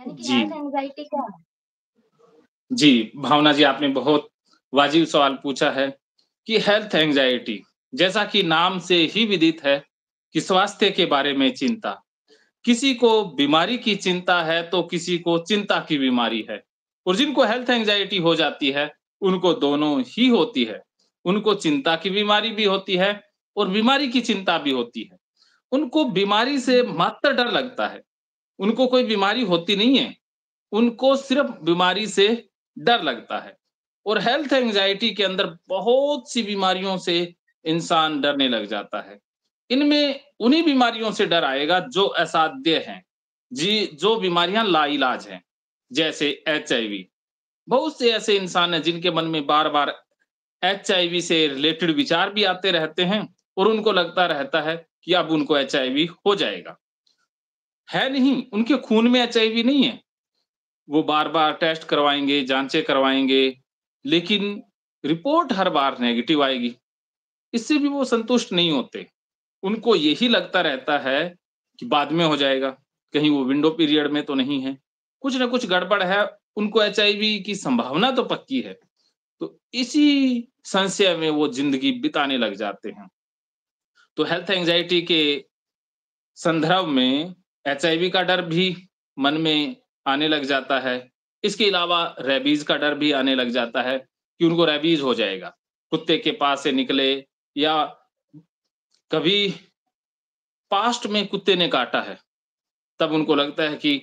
जी क्या जी भावना जी आपने बहुत वाजिब सवाल पूछा है कि हेल्थ एंजाइटी जैसा कि नाम से ही विदित है कि स्वास्थ्य के बारे में चिंता किसी को बीमारी की चिंता है तो किसी को चिंता की बीमारी है और जिनको हेल्थ एंजाइटी हो जाती है उनको दोनों ही होती है उनको चिंता की बीमारी भी होती है और बीमारी की चिंता भी होती है उनको बीमारी से मात्र डर लगता है उनको कोई बीमारी होती नहीं है उनको सिर्फ बीमारी से डर लगता है और हेल्थ एंजाइटी के अंदर बहुत सी बीमारियों से इंसान डरने लग जाता है इनमें उन्हीं बीमारियों से डर आएगा जो असाध्य हैं जी जो बीमारियां लाइलाज हैं जैसे एच बहुत से ऐसे इंसान हैं जिनके मन में बार बार एच से रिलेटेड विचार भी आते रहते हैं और उनको लगता रहता है कि अब उनको एच हो जाएगा है नहीं उनके खून में एच नहीं है वो बार बार टेस्ट करवाएंगे जांचें करवाएंगे लेकिन रिपोर्ट हर बार नेगेटिव आएगी इससे भी वो संतुष्ट नहीं होते उनको यही लगता रहता है कि बाद में हो जाएगा कहीं वो विंडो पीरियड में तो नहीं है कुछ ना कुछ गड़बड़ है उनको एच की संभावना तो पक्की है तो इसी संशय में वो जिंदगी बिताने लग जाते हैं तो हेल्थ एंजाइटी के संदर्भ में एच का डर भी मन में आने लग जाता है इसके अलावा रेबीज का डर भी आने लग जाता है कि उनको रेबीज हो जाएगा कुत्ते के पास से निकले या कभी पास्ट में कुत्ते ने काटा है तब उनको लगता है कि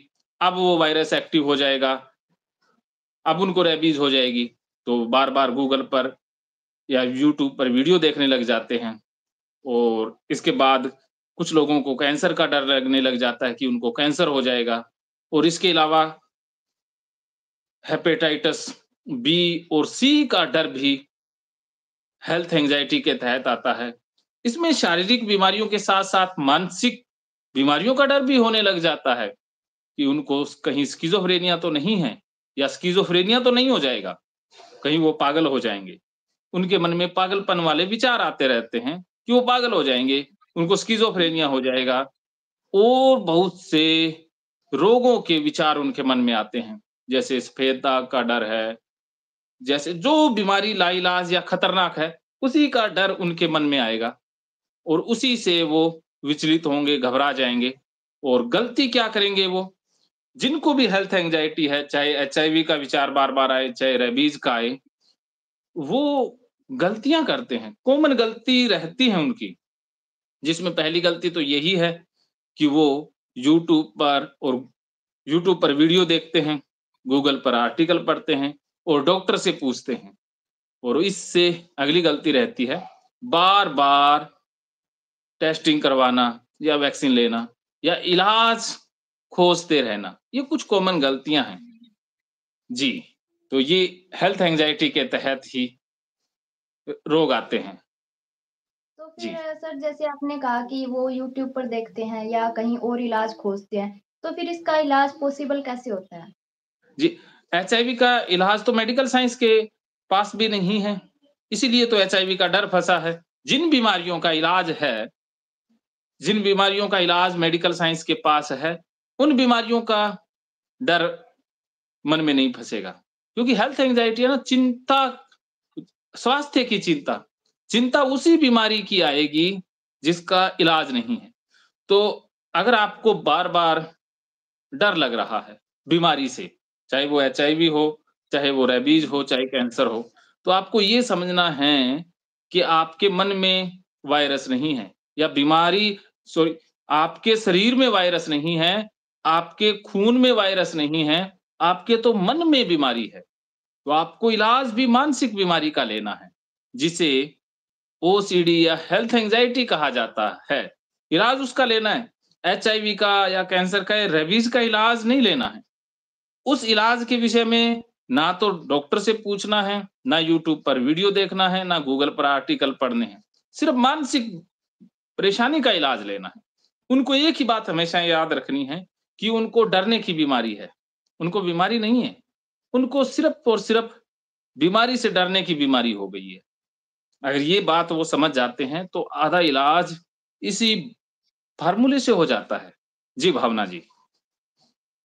अब वो वायरस एक्टिव हो जाएगा अब उनको रेबीज हो जाएगी तो बार बार गूगल पर या यूट्यूब पर वीडियो देखने लग जाते हैं और इसके बाद कुछ लोगों को कैंसर का डर लगने लग जाता है कि उनको कैंसर हो जाएगा और इसके अलावा हेपेटाइटिस बी और सी का डर भी हेल्थ एंजाइटी के तहत आता है इसमें शारीरिक बीमारियों के साथ साथ मानसिक बीमारियों का डर भी होने लग जाता है कि उनको कहीं स्कीजोफ्रेनिया तो नहीं है या स्कीजोफ्रेनिया तो नहीं हो जाएगा कहीं वो पागल हो जाएंगे उनके मन में पागलपन वाले विचार आते रहते हैं कि वो पागल हो जाएंगे उनको स्कीजोफ्रेनिया हो जाएगा और बहुत से रोगों के विचार उनके मन में आते हैं जैसे सफेद दाग का डर है जैसे जो बीमारी लाइलाज या खतरनाक है उसी का डर उनके मन में आएगा और उसी से वो विचलित होंगे घबरा जाएंगे और गलती क्या करेंगे वो जिनको भी हेल्थ एंजाइटी है चाहे एच का विचार बार बार आए चाहे रेबीज का आए वो गलतियां करते हैं कॉमन गलती रहती है उनकी जिसमें पहली गलती तो यही है कि वो यूट्यूब पर और यूट्यूब पर वीडियो देखते हैं गूगल पर आर्टिकल पढ़ते हैं और डॉक्टर से पूछते हैं और इससे अगली गलती रहती है बार बार टेस्टिंग करवाना या वैक्सीन लेना या इलाज खोजते रहना ये कुछ कॉमन गलतियां हैं जी तो ये हेल्थ एंजाइटी के तहत ही रोग आते हैं जी फिर सर जैसे आपने कहा कि वो यूट्यूब पर देखते हैं या कहीं और इलाज खोजते हैं तो फिर इसका इलाज पॉसिबल कैसे होता है जी एच का इलाज तो मेडिकल साइंस के पास भी नहीं है इसीलिए तो एच का डर फंसा है जिन बीमारियों का इलाज है जिन बीमारियों का इलाज मेडिकल साइंस के पास है उन बीमारियों का डर मन में नहीं फंसेगा क्योंकि हेल्थ एंजाइटी है ना चिंता स्वास्थ्य की चिंता चिंता उसी बीमारी की आएगी जिसका इलाज नहीं है तो अगर आपको बार बार डर लग रहा है बीमारी से चाहे वो एच हो चाहे वो रेबीज हो चाहे कैंसर हो तो आपको ये समझना है कि आपके मन में वायरस नहीं है या बीमारी सॉरी आपके शरीर में वायरस नहीं है आपके खून में वायरस नहीं है आपके तो मन में बीमारी है तो आपको इलाज भी मानसिक बीमारी का लेना है जिसे ओसीडी या हेल्थ एंजाइटी कहा जाता है इलाज उसका लेना है एच का या कैंसर का रेबीज का इलाज नहीं लेना है उस इलाज के विषय में ना तो डॉक्टर से पूछना है ना यूट्यूब पर वीडियो देखना है ना गूगल पर आर्टिकल पढ़ने हैं सिर्फ मानसिक परेशानी का इलाज लेना है उनको एक ही बात हमेशा याद रखनी है कि उनको डरने की बीमारी है उनको बीमारी नहीं है उनको सिर्फ और सिर्फ बीमारी से डरने की बीमारी हो गई है अगर ये बात वो समझ जाते हैं तो आधा इलाज इसी फार्मूले से हो जाता है जी भावना जी